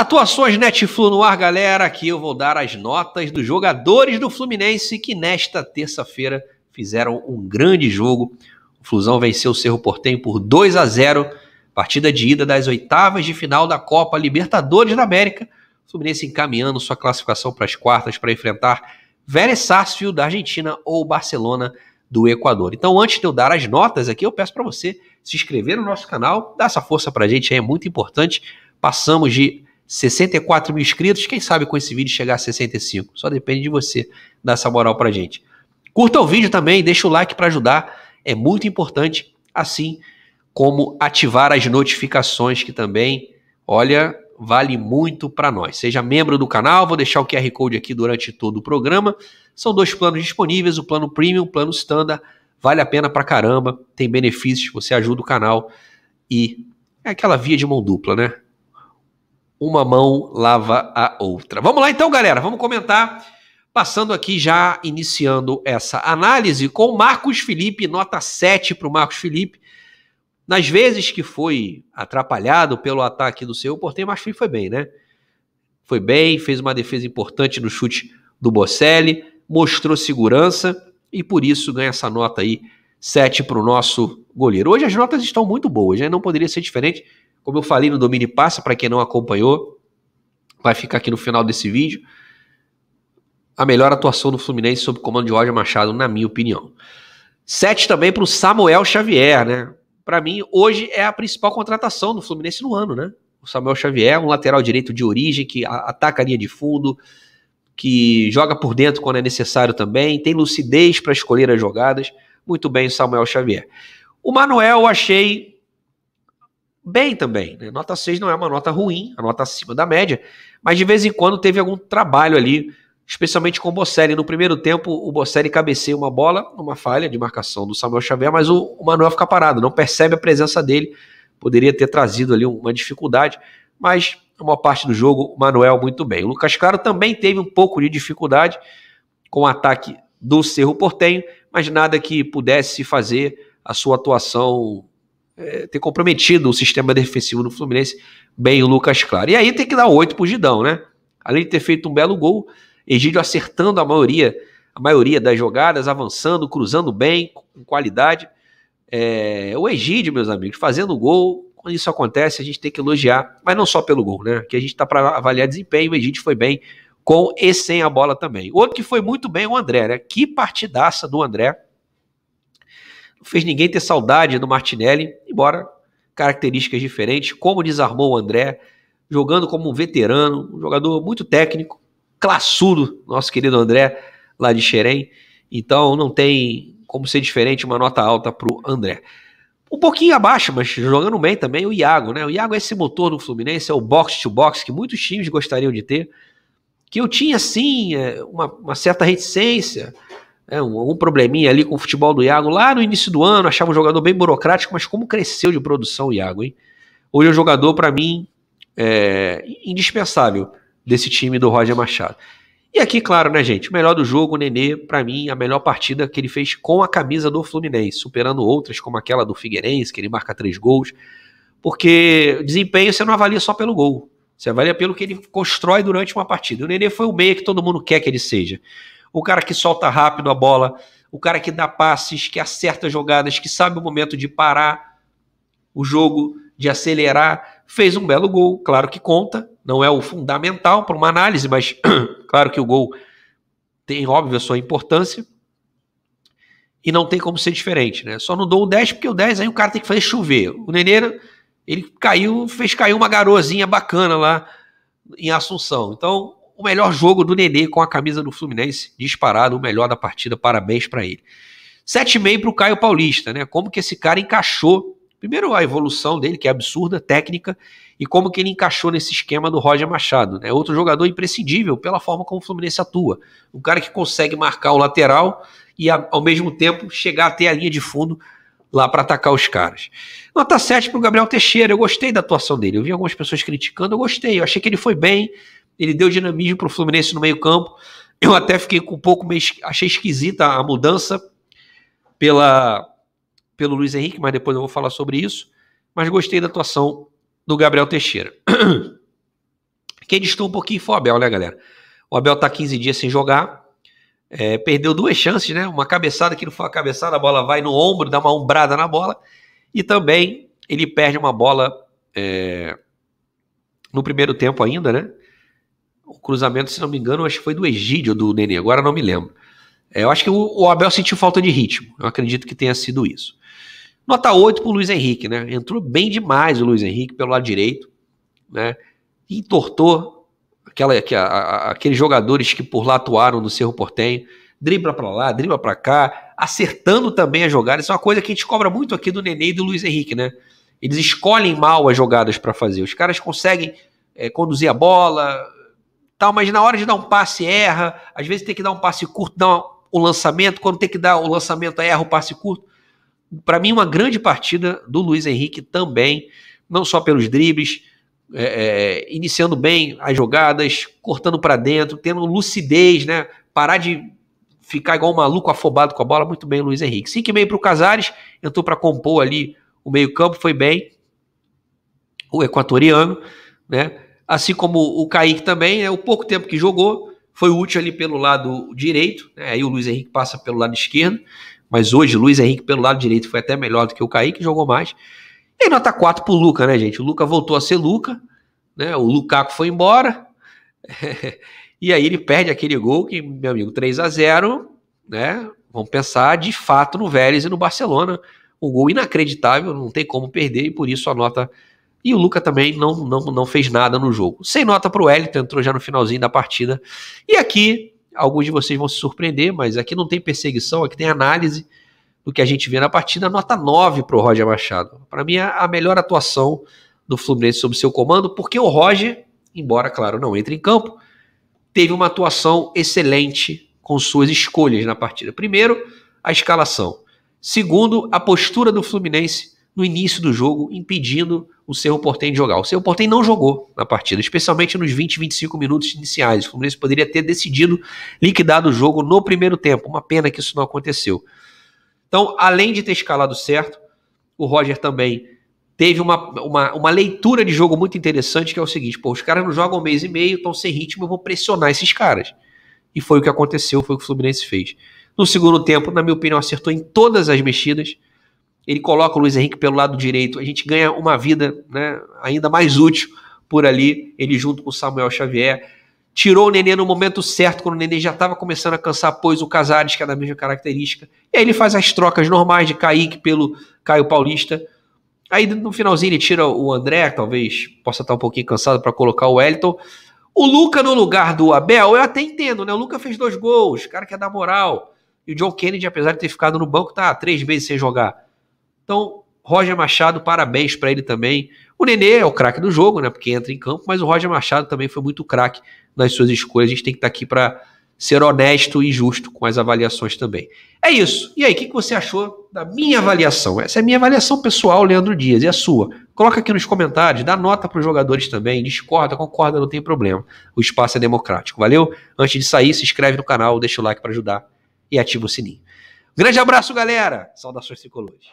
Atuações Netflu no ar, galera. Aqui eu vou dar as notas dos jogadores do Fluminense que nesta terça-feira fizeram um grande jogo. O Flusão venceu o Cerro Portenho por 2 a 0, partida de ida das oitavas de final da Copa Libertadores da América. O Fluminense encaminhando sua classificação para as quartas para enfrentar Vélez Sarsfield da Argentina ou Barcelona do Equador. Então, antes de eu dar as notas aqui, eu peço para você se inscrever no nosso canal, dar essa força para a gente, é muito importante. Passamos de 64 mil inscritos. Quem sabe com esse vídeo chegar a 65? Só depende de você dar essa moral pra gente. Curta o vídeo também, deixa o like para ajudar. É muito importante, assim como ativar as notificações que também, olha, vale muito para nós. Seja membro do canal, vou deixar o QR Code aqui durante todo o programa. São dois planos disponíveis, o plano premium, o plano standard. Vale a pena pra caramba, tem benefícios, você ajuda o canal e é aquela via de mão dupla, né? uma mão lava a outra. Vamos lá então, galera, vamos comentar, passando aqui já iniciando essa análise com Marcos Felipe, nota 7 para o Marcos Felipe. Nas vezes que foi atrapalhado pelo ataque do seu porteiro, Marcos Felipe foi bem, né? Foi bem, fez uma defesa importante no chute do Bocelli, mostrou segurança e por isso ganha essa nota aí, 7 para o nosso goleiro. Hoje as notas estão muito boas, né? Não poderia ser diferente. Como eu falei no domínio passa, para quem não acompanhou, vai ficar aqui no final desse vídeo. A melhor atuação do Fluminense sob comando de Roger Machado, na minha opinião. Sete também para o Samuel Xavier, né? Para mim, hoje é a principal contratação do Fluminense no ano, né? O Samuel Xavier, um lateral direito de origem que ataca a linha de fundo, que joga por dentro quando é necessário também, tem lucidez para escolher as jogadas. Muito bem, Samuel Xavier. O Manuel eu achei bem também. Né? Nota 6 não é uma nota ruim, a nota acima da média, mas de vez em quando teve algum trabalho ali, especialmente com o Bocelli. No primeiro tempo, o Bocelli cabeceia uma bola, uma falha de marcação do Samuel Xavier, mas o, o Manuel fica parado, não percebe a presença dele. Poderia ter trazido ali uma dificuldade, mas uma parte do jogo, o Manuel muito bem. O Lucas Claro também teve um pouco de dificuldade com o ataque do Cerro Portenho, mas nada que pudesse fazer a sua atuação é, ter comprometido o sistema defensivo do Fluminense bem o Lucas Claro. E aí tem que dar oito pro Gidão, né? Além de ter feito um belo gol, Egídio acertando a maioria, a maioria das jogadas, avançando, cruzando bem, com qualidade. É, o Egídio, meus amigos, fazendo gol, quando isso acontece, a gente tem que elogiar, mas não só pelo gol, né? Que a gente tá para avaliar desempenho, o Egídio foi bem com e sem a bola também. Outro que foi muito bem o André, né? Que partidaça do André fez ninguém ter saudade do Martinelli, embora características diferentes, como desarmou o André, jogando como um veterano, um jogador muito técnico, classudo, nosso querido André, lá de Xerém. Então não tem como ser diferente uma nota alta para o André. Um pouquinho abaixo, mas jogando bem também, o Iago, né? O Iago é esse motor do Fluminense, é o box to -box que muitos times gostariam de ter, que eu tinha, sim, é, uma, uma certa reticência, é, um, um, probleminha ali com o futebol do Iago lá no início do ano, achava um jogador bem burocrático, mas como cresceu de produção o Iago, hein? Hoje é um jogador, para mim, é, indispensável desse time do Roger Machado. E aqui, claro, né, gente? O melhor do jogo, o Nenê, para mim, a melhor partida que ele fez com a camisa do Fluminense, superando outras como aquela do Figueirense, que ele marca três gols. Porque desempenho você não avalia só pelo gol. Você avalia pelo que ele constrói durante uma partida. O Nenê foi o meia que todo mundo quer que ele seja o cara que solta rápido a bola, o cara que dá passes, que acerta jogadas, que sabe o momento de parar o jogo, de acelerar. Fez um belo gol, claro que conta, não é o fundamental para uma análise, mas claro que o gol tem, óbvio, a sua importância. E não tem como ser diferente, né? Só não dou o 10 porque o 10 aí o cara tem que fazer chover. O neneiro ele caiu, fez cair uma garoazinha bacana lá em Assunção. Então, o melhor jogo do Nenê com a camisa do Fluminense, disparado, o melhor da partida, parabéns para ele. 7,5 para o Caio Paulista, né? Como que esse cara encaixou Primeiro, a evolução dele, que é absurda, técnica, e como que ele encaixou nesse esquema do Roger Machado. né outro jogador imprescindível pela forma como o Fluminense atua. Um cara que consegue marcar o lateral e, ao mesmo tempo, chegar até a linha de fundo lá para atacar os caras. Nota 7 para o Gabriel Teixeira. Eu gostei da atuação dele. Eu vi algumas pessoas criticando, eu gostei. Eu achei que ele foi bem. Ele deu dinamismo para o Fluminense no meio-campo. Eu até fiquei com um pouco meio, achei esquisita a mudança pela pelo Luiz Henrique, mas depois eu vou falar sobre isso. Mas gostei da atuação do Gabriel Teixeira. Quem distou um pouquinho foi o Abel, né, galera? O Abel tá 15 dias sem jogar. É, perdeu duas chances, né? Uma cabeçada que não foi uma cabeçada, a bola vai no ombro, dá uma umbrada na bola. E também ele perde uma bola é, no primeiro tempo ainda, né? o cruzamento, se não me engano, acho que foi do Egídio do Nenê, agora não me lembro. É, eu acho que o, o, Abel sentiu falta de ritmo, eu acredito que tenha sido isso. Nota 8 para o Luiz Henrique, né? Entrou bem demais o Luiz Henrique pelo lado direito, né? entortou aquela, a, a, aqueles jogadores que por lá atuaram no Cerro Portenho, dribla para lá, dribla para cá, acertando também as jogadas. Isso é uma coisa que a gente cobra muito aqui do Nenê e do Luiz Henrique, né? Eles escolhem mal as jogadas para fazer. Os caras conseguem é, conduzir a bola, tal, mas na hora de dar um passe erra, às vezes tem que dar um passe curto, dar o um lançamento, quando tem que dar o um lançamento erra o passe curto. Para mim, uma grande partida do Luiz Henrique também, não só pelos dribles, é, é, iniciando bem as jogadas, cortando para dentro, tendo lucidez, né? Parar de ficar igual um maluco afobado com a bola, muito bem Luiz Henrique. 5 e meio para o Casares, entrou para compor ali o meio campo, foi bem. O equatoriano, né? assim como o Kaique também, né, o pouco tempo que jogou foi útil ali pelo lado direito, né, aí o Luiz Henrique passa pelo lado esquerdo, mas hoje o Luiz Henrique pelo lado direito foi até melhor do que o Kaique, jogou mais. E nota 4 pro Luca, né, gente? O Luca voltou a ser Luca, né? O Lukaku foi embora. e aí ele perde aquele gol que, meu amigo, 3 a 0, né? Vamos pensar de fato no Vélez e no Barcelona. Um gol inacreditável, não tem como perder e por isso a nota e o Luca também não, não, não fez nada no jogo. Sem nota para o Wellington, entrou já no finalzinho da partida. E aqui, alguns de vocês vão se surpreender, mas aqui não tem perseguição, aqui tem análise do que a gente vê na partida. Nota 9 para o Roger Machado. Para mim, é a melhor atuação do Fluminense sob seu comando, porque o Roger, embora, claro, não entre em campo, teve uma atuação excelente com suas escolhas na partida. Primeiro, a escalação. Segundo, a postura do Fluminense no início do jogo, impedindo o Cerro Portem de jogar. O Cerro Portem não jogou na partida, especialmente nos 20, 25 minutos iniciais. O Fluminense poderia ter decidido liquidar o jogo no primeiro tempo. Uma pena que isso não aconteceu. Então, além de ter escalado certo, o Roger também teve uma, uma, uma, leitura de jogo muito interessante, que é o seguinte: pô, os caras não jogam um mês e meio, estão sem ritmo, eu vou pressionar esses caras. E foi o que aconteceu, foi o que o Fluminense fez. No segundo tempo, na minha opinião, acertou em todas as mexidas ele coloca o Luiz Henrique pelo lado direito, a gente ganha uma vida né, ainda mais útil por ali, ele junto com o Samuel Xavier. Tirou o Nenê no momento certo, quando o Nenê já estava começando a cansar, pôs o Casares, que é da mesma característica. E aí ele faz as trocas normais de Kaique pelo Caio Paulista. Aí no finalzinho ele tira o André, talvez possa estar tá um pouquinho cansado para colocar o Wellington. O Luca no lugar do Abel, eu até entendo, né? O Luca fez dois gols, o cara quer dar moral. E o John Kennedy, apesar de ter ficado no banco, tá três meses sem jogar. Então, Roger Machado, parabéns para ele também. O Nenê é o craque do jogo, né? Porque entra em campo, mas o Roger Machado também foi muito craque nas suas escolhas. A gente tem que estar tá aqui para ser honesto e justo com as avaliações também. É isso. E aí, o que, que, você achou da minha avaliação? Essa é a minha avaliação pessoal, Leandro Dias, e a sua? Coloca aqui nos comentários, dá nota para os jogadores também, discorda, concorda, não tem problema. O espaço é democrático, valeu? Antes de sair, se inscreve no canal, deixa o like para ajudar e ativa o sininho. Grande abraço, galera! Saudações tricolores.